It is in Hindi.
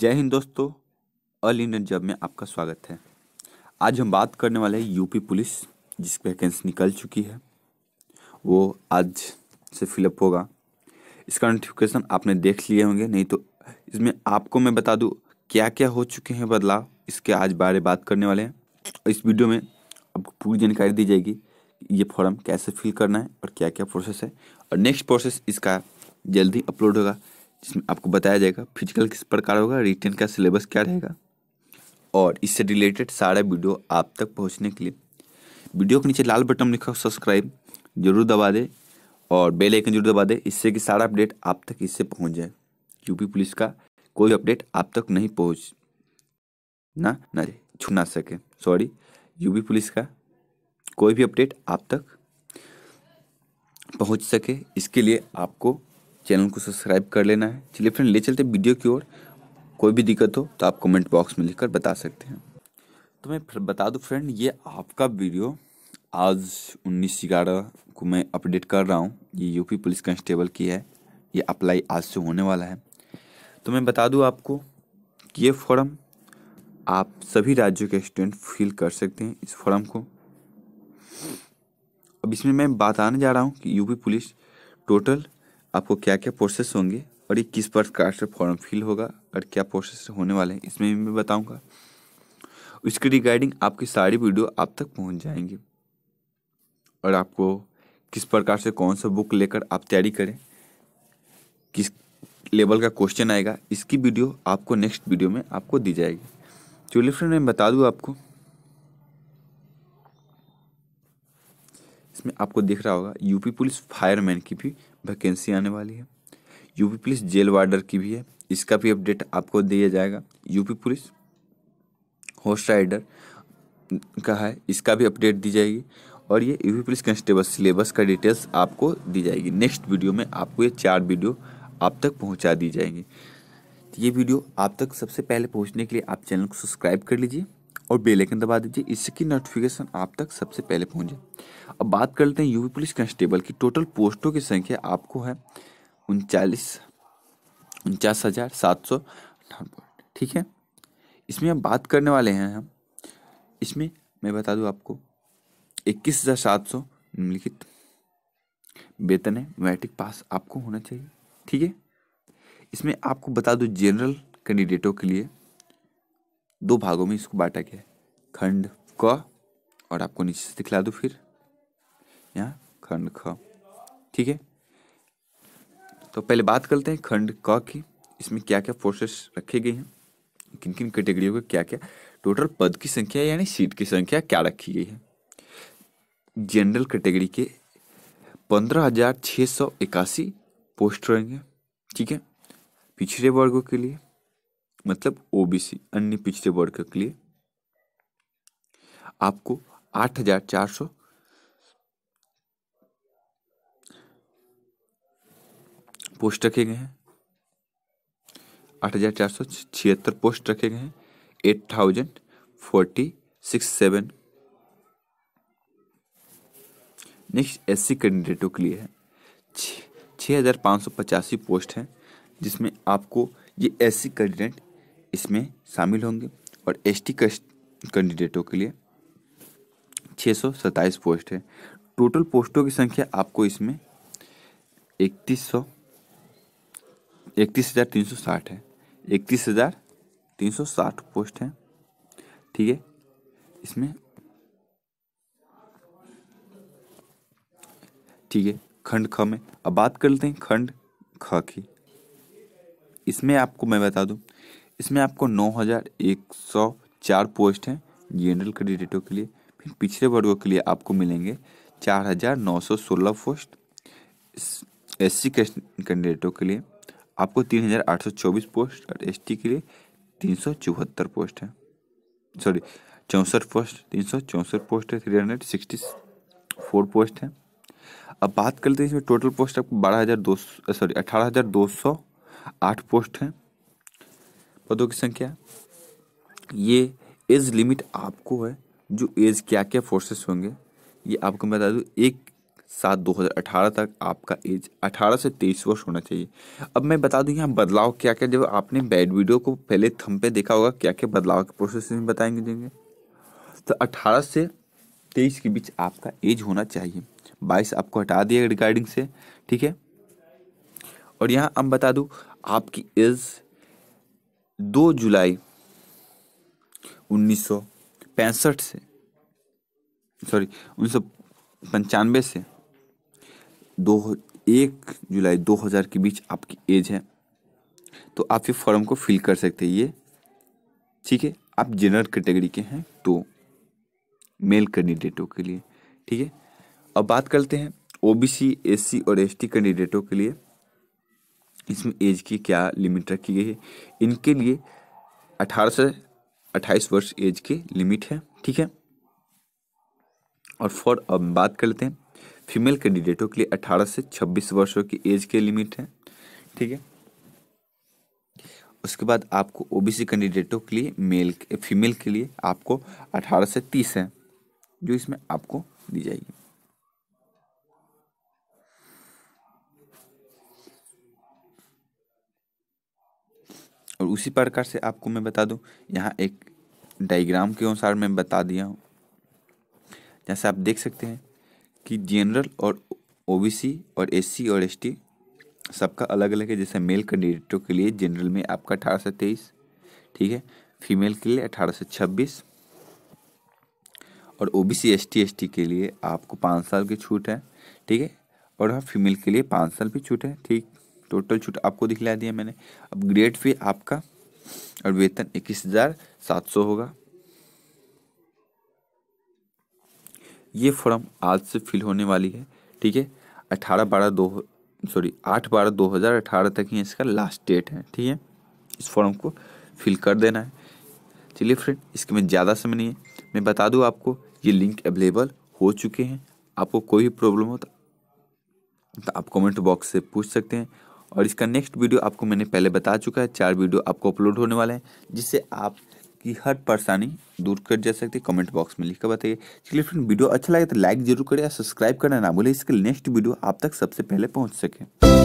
जय हिंद दोस्तों अल इंडियन जॉब में आपका स्वागत है आज हम बात करने वाले हैं यूपी पुलिस जिस वैकेंसी निकल चुकी है वो आज से फिलअप होगा इसका नोटिफिकेशन आपने देख लिए होंगे नहीं तो इसमें आपको मैं बता दूँ क्या क्या हो चुके हैं बदलाव इसके आज बारे बात करने वाले हैं इस वीडियो में आपको पूरी जानकारी दी जाएगी ये फॉर्म कैसे फिल करना है और क्या क्या प्रोसेस है और नेक्स्ट प्रोसेस इसका जल्दी अपलोड होगा जिसमें आपको बताया जाएगा फिजिकल किस प्रकार होगा रिटर्न का सिलेबस क्या रहेगा और इससे रिलेटेड सारा वीडियो आप तक पहुंचने के लिए वीडियो के नीचे लाल बटन लिखा सब्सक्राइब जरूर दबा दें और बेल आइकन जरूर दबा दें इससे कि सारा अपडेट आप तक इससे पहुंच जाए यूपी पुलिस का कोई अपडेट आप तक नहीं पहुंच ना ना छू ना सके सॉरी यूपी पुलिस का कोई भी अपडेट आप तक पहुंच सके इसके लिए आपको चैनल को सब्सक्राइब कर लेना है चलिए फ्रेंड ले चलते वीडियो की ओर कोई भी दिक्कत हो तो आप कमेंट बॉक्स में लिखकर बता सकते हैं तो मैं बता दूं फ्रेंड ये आपका वीडियो आज उन्नीस ग्यारह को मैं अपडेट कर रहा हूँ ये यूपी पुलिस कांस्टेबल की है ये अप्लाई आज से होने वाला है तो मैं बता दूँ आपको कि ये फॉर्म आप सभी राज्यों के स्टूडेंट फिल कर सकते हैं इस फॉर्म को अब इसमें मैं बात आने जा रहा हूँ कि यूपी पुलिस टोटल आपको क्या क्या प्रोसेस होंगे और ये किस प्रकार से फॉर्म फिल होगा और क्या प्रोसेस होने वाले हैं इसमें भी मैं बताऊंगा उसके रिगार्डिंग आपकी सारी वीडियो आप तक पहुंच जाएंगी और आपको किस प्रकार से कौन सा बुक लेकर आप तैयारी करें किस लेवल का क्वेश्चन आएगा इसकी वीडियो आपको नेक्स्ट वीडियो में आपको दी जाएगी चलिए तो फ्रेंड मैं बता दूँ आपको इसमें आपको दिख रहा होगा यूपी पुलिस फायरमैन की भी वैकेंसी आने वाली है यूपी पुलिस जेल वार्डर की भी है इसका भी अपडेट आपको दिया जाएगा यूपी पुलिस होस्ट राइडर का है इसका भी अपडेट दी जाएगी और ये यूपी पुलिस कांस्टेबल सिलेबस का डिटेल्स आपको दी जाएगी नेक्स्ट वीडियो में आपको ये चार वीडियो आप तक पहुंचा दी जाएंगी ये वीडियो आप तक सबसे पहले पहुंचने के लिए आप चैनल को सब्सक्राइब कर लीजिए और बेल आइकन दबा दीजिए इसकी नोटिफिकेशन आप तक सबसे पहले पहुंचे अब बात कर लेते हैं यूपी पुलिस कांस्टेबल की टोटल पोस्टों की संख्या आपको है उनचालीस उनचास हज़ार सात सौ ठीक है इसमें हम बात करने वाले हैं हम इसमें मैं बता दूं आपको इक्कीस हज़ार सात सौ निम्नलिखित वेतन है मैट्रिक पास आपको होना चाहिए ठीक है इसमें आपको बता दूं जनरल कैंडिडेटों के लिए दो भागों में इसको बांटा गया खंड क और आपको नीचे से दिखला दो फिर यहाँ खंड ख ठीक है तो पहले बात करते हैं खंड क की इसमें क्या क्या फोर्सेस रखे गए हैं किन किन कैटेगरियों के क्या क्या टोटल पद की संख्या यानी सीट की संख्या क्या रखी गई है जनरल कैटेगरी के पंद्रह हजार छः सौ इक्यासी पोस्ट रहेंगे ठीक है पिछड़े वर्गों के लिए मतलब ओबीसी अन्य पिछड़े वर्ग के लिए आपको आठ हजार चार सौ पोस्ट रखे गए हैं आठ हजार चार सौ छिहत्तर पोस्ट रखे गए हैं eight thousand forty six seven next C कैंडिडेटों के लिए है छः हज़ार पाँच सौ पचासी पोस्ट हैं जिसमें आपको ये सी कैंडिडेट इसमें शामिल होंगे और एस टी कैंडिडेटों के लिए छः सौ पोस्ट है टोटल पोस्टों की संख्या आपको इसमें इकतीस सौ इकतीस हज़ार तीन सौ साठ है इकतीस हज़ार तीन सौ साठ पोस्ट हैं ठीक है इसमें ठीक है खंड ख में अब बात कर लेते हैं खंड ख की इसमें आपको मैं बता दूं इसमें आपको नौ हज़ार एक सौ चार पोस्ट हैं जनरल कैंडिडेटों के लिए फिर पिछड़े वर्गों के लिए आपको मिलेंगे चार हज़ार नौ सौ सोलह पोस्ट एस सी कैंडिडेटों के लिए आपको तीन हज़ार आठ सौ चौबीस पोस्ट और एस टी के लिए तीन सौ चौहत्तर पोस्ट हैं सॉरी चौंसठ पोस्ट तीन सौ चौंसठ पोस्ट है three hundred sixty four post हैं अब बात करते हैं इसमें टोटल पोस्ट आपको बारह हज़ार दो सॉरी अठारह हज़ार दो सौ आठ पोस्ट हैं पदों की संख्या ये एज लिमिट आपको है जो एज क्या क्या फोर्सेस होंगे ये आपको मैं बता दूँ एक सात दो हज़ार अठारह तक आपका एज अठारह से तेईस वर्ष होना चाहिए अब मैं बता दूं यहाँ बदलाव क्या क्या जब आपने बैड वीडियो को पहले थम पे देखा होगा क्या क्या बदलाव के प्रोसेस में बताएंगे देंगे तो अठारह से तेईस के बीच आपका एज होना चाहिए बाईस आपको हटा दिया रिगार्डिंग से ठीक है और यहाँ हम बता दूँ आपकी एज दो जुलाई उन्नीस सौ पैंसठ से सॉरी उन्नीस सौ पंचानवे से दो एक जुलाई दो हज़ार के बीच आपकी एज है तो आप ये फॉर्म को फिल कर सकते हैं ये ठीक है आप जनरल कैटेगरी के हैं तो मेल कैंडिडेटों के लिए ठीक है अब बात करते हैं ओबीसी एससी और एसटी कैंडिडेटों के लिए इसमें एज की क्या लिमिट रखी गई है इनके लिए अठारह से अट्ठाईस वर्ष एज की लिमिट है ठीक है और फॉर अब बात कर लेते हैं फीमेल कैंडिडेटों के लिए अठारह से छब्बीस वर्षों की एज की लिमिट है ठीक है उसके बाद आपको ओबीसी कैंडिडेटों के लिए मेल फीमेल के लिए आपको अठारह से तीस है जो इसमें आपको दी जाएगी और उसी प्रकार से आपको मैं बता दूं यहाँ एक डायग्राम के अनुसार मैं बता दिया हूँ जैसे आप देख सकते हैं कि जनरल और ओबीसी और एससी और एसटी सबका अलग अलग है जैसे मेल कैंडिडेटों के लिए जनरल में आपका अठारह सौ तेईस ठीक है फीमेल के लिए अठारह सौ छब्बीस और O B C S T S T के लिए आपको पाँच साल की छूट है ठीक है और हाँ फीमेल के लिए पाँच साल भी छूट है ठीक टोटल छूट आपको दिखला दिया मैंने अब ग्रेड फी आपका और वेतन इक्कीस हज़ार सात सौ होगा ये फॉर्म आज से फिल होने वाली है ठीक है अठारह बारह दो सॉरी आठ बारह दो हज़ार अठारह तक ही इसका लास्ट डेट है ठीक है इस फॉर्म को फिल कर देना है चलिए फ्रेंड इसके में ज़्यादा समय नहीं है मैं बता दूँ आपको ये लिंक अवेलेबल हो चुके हैं आपको कोई भी प्रॉब्लम हो तो आप कमेंट बॉक्स से पूछ सकते हैं और इसका नेक्स्ट वीडियो आपको मैंने पहले बता चुका है चार वीडियो आपको अपलोड होने वाला है जिससे आप की हर परेशानी दूर कर जा सकती है कमेंट बॉक्स में लिखकर बताइए चलिए फ्रेंड वीडियो अच्छा लगे तो लाइक जरूर करें और सब्सक्राइब करना ना भूलें इसके नेक्स्ट वीडियो आप तक सबसे पहले पहुँच सके